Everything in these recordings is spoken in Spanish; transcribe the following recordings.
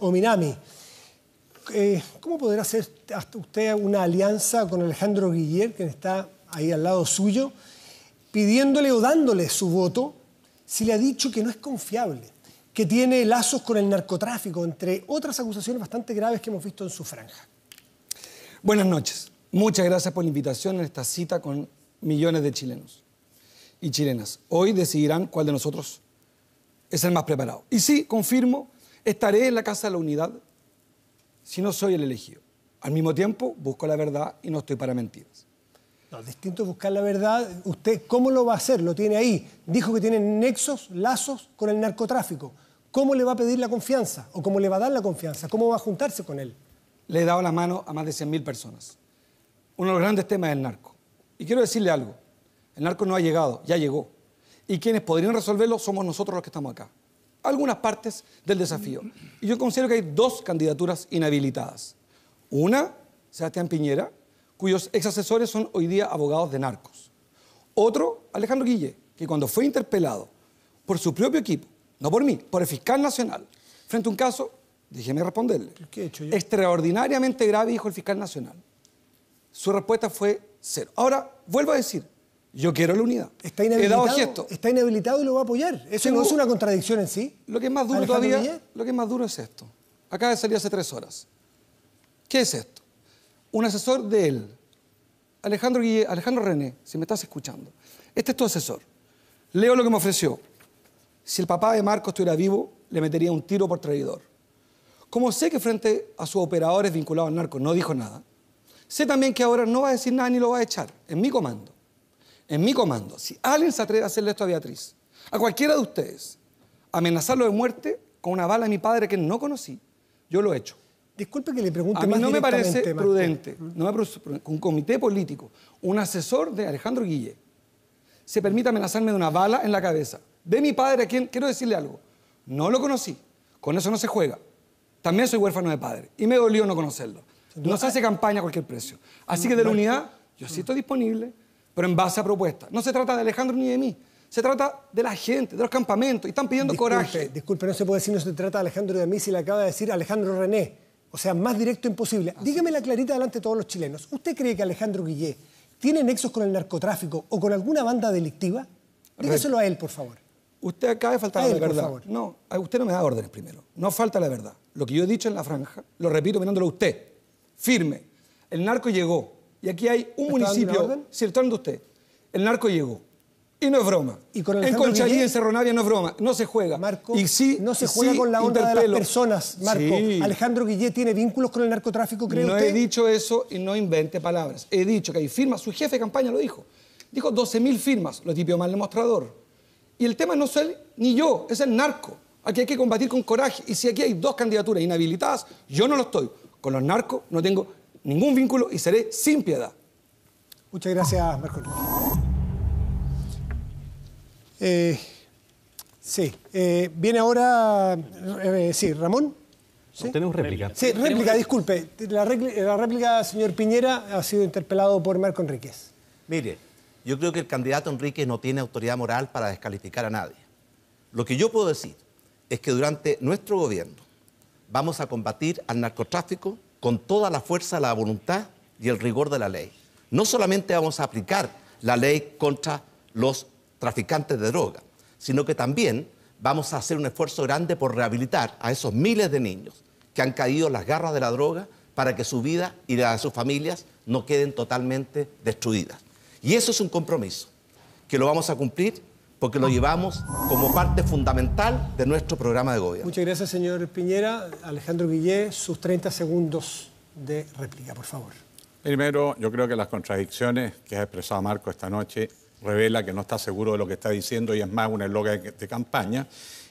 Ominami. Eh, ¿Cómo podrá hacer usted una alianza con Alejandro Guiller, que está ahí al lado suyo, pidiéndole o dándole su voto si le ha dicho que no es confiable, que tiene lazos con el narcotráfico, entre otras acusaciones bastante graves que hemos visto en su franja? Buenas noches. Muchas gracias por la invitación en esta cita con millones de chilenos y chilenas. Hoy decidirán cuál de nosotros es el más preparado. Y sí, confirmo Estaré en la casa de la unidad si no soy el elegido. Al mismo tiempo, busco la verdad y no estoy para mentiras. No, distinto buscar la verdad. ¿Usted cómo lo va a hacer? Lo tiene ahí. Dijo que tiene nexos, lazos con el narcotráfico. ¿Cómo le va a pedir la confianza? ¿O cómo le va a dar la confianza? ¿Cómo va a juntarse con él? Le he dado la mano a más de 100.000 personas. Uno de los grandes temas es el narco. Y quiero decirle algo. El narco no ha llegado, ya llegó. Y quienes podrían resolverlo somos nosotros los que estamos acá algunas partes del desafío. Y yo considero que hay dos candidaturas inhabilitadas. Una, Sebastián Piñera, cuyos ex asesores son hoy día abogados de narcos. Otro, Alejandro Guille, que cuando fue interpelado por su propio equipo, no por mí, por el fiscal nacional, frente a un caso, déjeme responderle, ¿Qué he hecho yo? extraordinariamente grave, dijo el fiscal nacional. Su respuesta fue cero. Ahora, vuelvo a decir, yo quiero la unidad. Está inhabilitado, está inhabilitado y lo va a apoyar. ¿Eso no es una contradicción en sí? Lo que es más duro todavía, lo que es más duro es esto. Acaba de salir hace tres horas. ¿Qué es esto? Un asesor de él, Alejandro, Alejandro René, si me estás escuchando. Este es tu asesor. Leo lo que me ofreció. Si el papá de Marco estuviera vivo, le metería un tiro por traidor. Como sé que frente a sus operadores vinculados al narco no dijo nada, sé también que ahora no va a decir nada ni lo va a echar, en mi comando en mi comando, si alguien se atreve a hacerle esto a Beatriz, a cualquiera de ustedes, amenazarlo de muerte con una bala de mi padre que no conocí, yo lo he hecho. Disculpe que le pregunte. A mí no me parece prudente, no me un comité político, un asesor de Alejandro Guille, se permite amenazarme de una bala en la cabeza. De mi padre, a quien quiero decirle algo, no lo conocí, con eso no se juega. También soy huérfano de padre y me dolió no conocerlo. No se hace campaña a cualquier precio. Así mm, que de la unidad, yo sí mm. estoy disponible, pero en base a propuestas. No se trata de Alejandro ni de mí, se trata de la gente, de los campamentos, y están pidiendo coraje. Disculpe, no se puede decir no se trata de Alejandro ni de mí si le acaba de decir Alejandro René. O sea, más directo imposible. Dígame la clarita delante de todos los chilenos. ¿Usted cree que Alejandro Guillé tiene nexos con el narcotráfico o con alguna banda delictiva? Dígaselo a él, por favor. Usted acaba de faltar a la verdad. No, usted no me da órdenes primero. No falta la verdad. Lo que yo he dicho en la franja, lo repito mirándolo a usted. Firme. El narco llegó, y aquí hay un municipio, si usted, el narco llegó. Y no es broma. en Conchalí, en Cerro Navia, no es broma. No se juega. Marco, y sí, no se juega con la onda de las personas, Marco. Alejandro Guillé tiene vínculos con el narcotráfico, creo No he dicho eso y no invente palabras. He dicho que hay firmas, su jefe de campaña lo dijo. Dijo 12.000 firmas, lo tipió mal el mostrador. Y el tema no es él ni yo, es el narco. Aquí hay que combatir con coraje. Y si aquí hay dos candidaturas inhabilitadas, yo no lo estoy. Con los narcos no tengo ningún vínculo y seré sin piedad. Muchas gracias, Marco. Eh, sí, eh, viene ahora, eh, sí, Ramón. ¿Sí? No, tenemos réplica. Sí, réplica, disculpe. La, la réplica, señor Piñera, ha sido interpelado por Marco Enríquez. Mire, yo creo que el candidato Enríquez no tiene autoridad moral para descalificar a nadie. Lo que yo puedo decir es que durante nuestro gobierno vamos a combatir al narcotráfico con toda la fuerza, la voluntad y el rigor de la ley. No solamente vamos a aplicar la ley contra los traficantes de droga, sino que también vamos a hacer un esfuerzo grande por rehabilitar a esos miles de niños que han caído en las garras de la droga para que su vida y la de sus familias no queden totalmente destruidas. Y eso es un compromiso que lo vamos a cumplir porque lo llevamos como parte fundamental de nuestro programa de gobierno. Muchas gracias, señor Piñera. Alejandro Guillé, sus 30 segundos de réplica, por favor. Primero, yo creo que las contradicciones que ha expresado Marco esta noche revela que no está seguro de lo que está diciendo y es más una eslogan de campaña.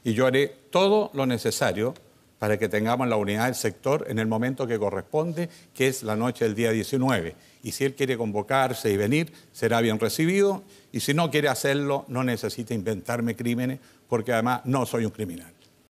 Y yo haré todo lo necesario para que tengamos la unidad del sector en el momento que corresponde, que es la noche del día 19. Y si él quiere convocarse y venir, será bien recibido. Y si no quiere hacerlo, no necesita inventarme crímenes, porque además no soy un criminal.